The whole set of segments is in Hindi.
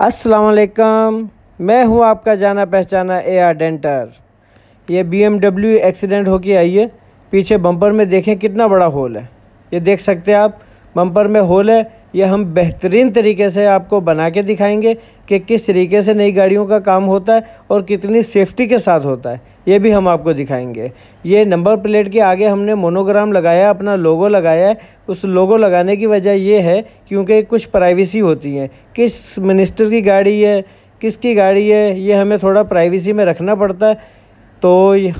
असलकम मैं हूं आपका जाना पहचाना ए आर डेंटर ये बी एम डब्ल्यू एक्सीडेंट होके आई है पीछे बम्पर में देखें कितना बड़ा होल है ये देख सकते हैं आप बम्पर में होल है यह हम बेहतरीन तरीके से आपको बना के दिखाएंगे कि किस तरीके से नई गाड़ियों का काम होता है और कितनी सेफ्टी के साथ होता है ये भी हम आपको दिखाएंगे ये नंबर प्लेट के आगे हमने मोनोग्राम लगाया अपना लोगो लगाया है उस लोगो लगाने की वजह ये है क्योंकि कुछ प्राइवेसी होती है किस मिनिस्टर की गाड़ी है किसकी गाड़ी है ये हमें थोड़ा प्राइवेसी में रखना पड़ता है तो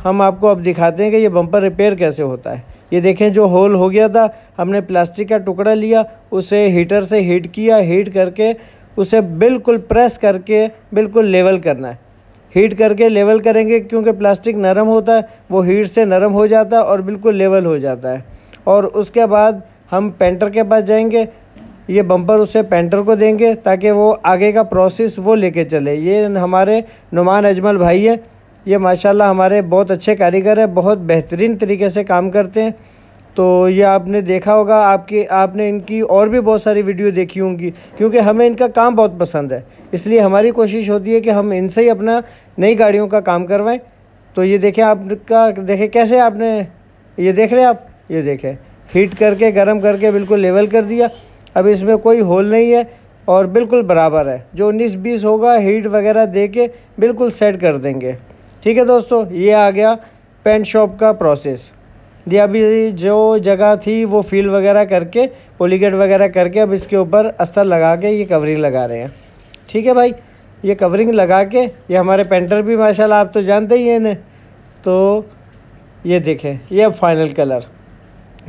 हम आपको अब दिखाते हैं कि ये बम्पर रिपेयर कैसे होता है ये देखें जो होल हो गया था हमने प्लास्टिक का टुकड़ा लिया उसे हीटर से हीट किया हीट करके उसे बिल्कुल प्रेस करके बिल्कुल लेवल करना है हीट करके लेवल करेंगे क्योंकि प्लास्टिक नरम होता है वो हीट से नरम हो जाता है और बिल्कुल लेवल हो जाता है और उसके बाद हम पेंटर के पास जाएंगे ये बम्पर उसे पेंटर को देंगे ताकि वो आगे का प्रोसेस वो लेके चले ये हमारे नुमान अजमल भाई हैं ये माशाल्लाह हमारे बहुत अच्छे कारीगर हैं बहुत बेहतरीन तरीके से काम करते हैं तो ये आपने देखा होगा आपके आपने इनकी और भी बहुत सारी वीडियो देखी होंगी क्योंकि हमें इनका काम बहुत पसंद है इसलिए हमारी कोशिश होती है कि हम इनसे ही अपना नई गाड़ियों का काम करवाएं तो ये देखें आपका देखें कैसे आपने ये देख रहे हैं आप ये देखें हीट करके गर्म करके बिल्कुल लेवल कर दिया अब इसमें कोई होल नहीं है और बिल्कुल बराबर है जो उन्नीस बीस होगा हीट वगैरह दे के बिल्कुल सेट कर देंगे ठीक है दोस्तों ये आ गया पेंट शॉप का प्रोसेस ये अभी जो जगह थी वो फील वगैरह करके पोलीगेट वगैरह करके अब इसके ऊपर अस्तर लगा के ये कवरिंग लगा रहे हैं ठीक है भाई ये कवरिंग लगा के ये हमारे पेंटर भी माशाल्लाह आप तो जानते ही हैं इन्हें तो ये देखें ये अब फाइनल कलर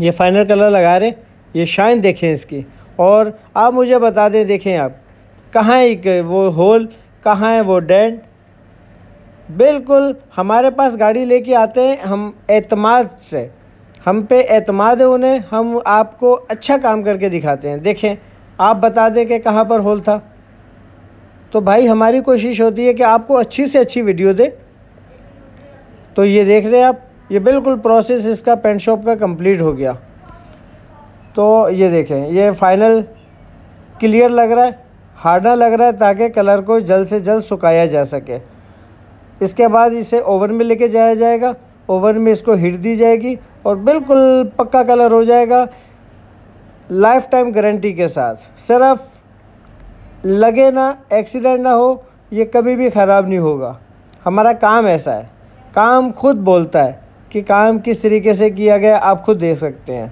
ये फाइनल कलर लगा रहे ये शाइन देखें इसकी और आप मुझे बता दें देखें आप कहाँ एक वो होल कहाँ है वो डेंट बिल्कुल हमारे पास गाड़ी लेके आते हैं हम एतमाद से हम पे एतमाद है उन्हें हम आपको अच्छा काम करके दिखाते हैं देखें आप बता दें कि कहाँ पर होल था तो भाई हमारी कोशिश होती है कि आपको अच्छी से अच्छी वीडियो दे तो ये देख रहे हैं आप ये बिल्कुल प्रोसेस इसका पेंट शॉप का कंप्लीट हो गया तो ये देखें ये फाइनल क्लियर लग रहा है हार्डर लग रहा है ताकि कलर को जल्द से जल्द सुखाया जा सके इसके बाद इसे ओवन में लेके जाया जाएगा ओवन में इसको हिट दी जाएगी और बिल्कुल पक्का कलर हो जाएगा लाइफ टाइम गारंटी के साथ सिर्फ लगे ना एक्सीडेंट ना हो ये कभी भी ख़राब नहीं होगा हमारा काम ऐसा है काम खुद बोलता है कि काम किस तरीके से किया गया आप खुद देख सकते हैं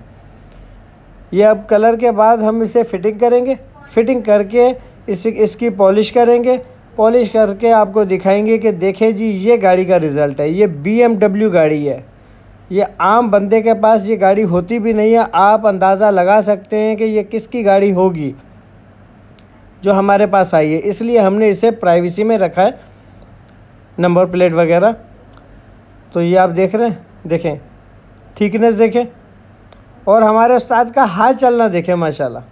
ये अब कलर के बाद हम इसे फिटिंग करेंगे फिटिंग करके इस इसकी पॉलिश करेंगे पॉलिश करके आपको दिखाएंगे कि देखें जी ये गाड़ी का रिज़ल्ट है ये बी गाड़ी है ये आम बंदे के पास ये गाड़ी होती भी नहीं है आप अंदाज़ा लगा सकते हैं कि ये किसकी गाड़ी होगी जो हमारे पास आई है इसलिए हमने इसे प्राइवेसी में रखा है नंबर प्लेट वगैरह तो ये आप देख रहे हैं देखें थिकनेस देखें और हमारे उस्ताद का हाथ चलना देखें माशाल्लाह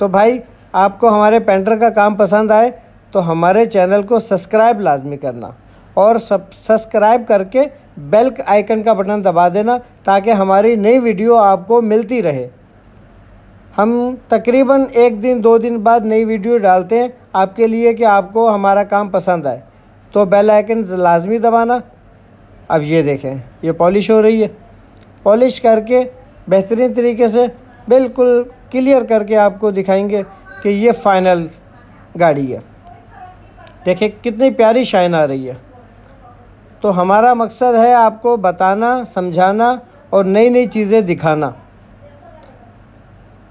तो भाई आपको हमारे पेंटर का काम पसंद आए तो हमारे चैनल को सब्सक्राइब लाजमी करना और सब सब्सक्राइब करके बेल आइकन का बटन दबा देना ताकि हमारी नई वीडियो आपको मिलती रहे हम तकरीबन एक दिन दो दिन बाद नई वीडियो डालते हैं आपके लिए कि आपको हमारा काम पसंद आए तो बेल आइकन लाजमी दबाना अब ये देखें ये पॉलिश हो रही है पॉलिश करके बेहतरीन तरीके से बिल्कुल क्लियर करके आपको दिखाएंगे कि ये फाइनल गाड़ी है देखिए कितनी प्यारी शाइन आ रही है तो हमारा मकसद है आपको बताना समझाना और नई नई चीज़ें दिखाना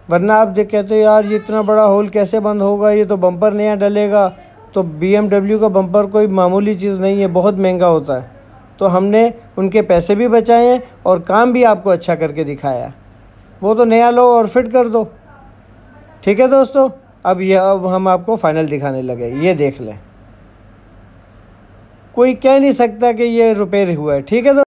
वरना आप जो कहते हो यार ये इतना बड़ा होल कैसे बंद होगा ये तो बम्पर नया डलेगा तो बी का बम्पर कोई मामूली चीज़ नहीं है बहुत महंगा होता है तो हमने उनके पैसे भी बचाए हैं और काम भी आपको अच्छा करके दिखाया वो तो नया लो और फिट कर दो ठीक है दोस्तों अब यह अब हम आपको फाइनल दिखाने लगे ये देख लें कोई कह नहीं सकता कि ये रिपेयर हुआ है ठीक है तो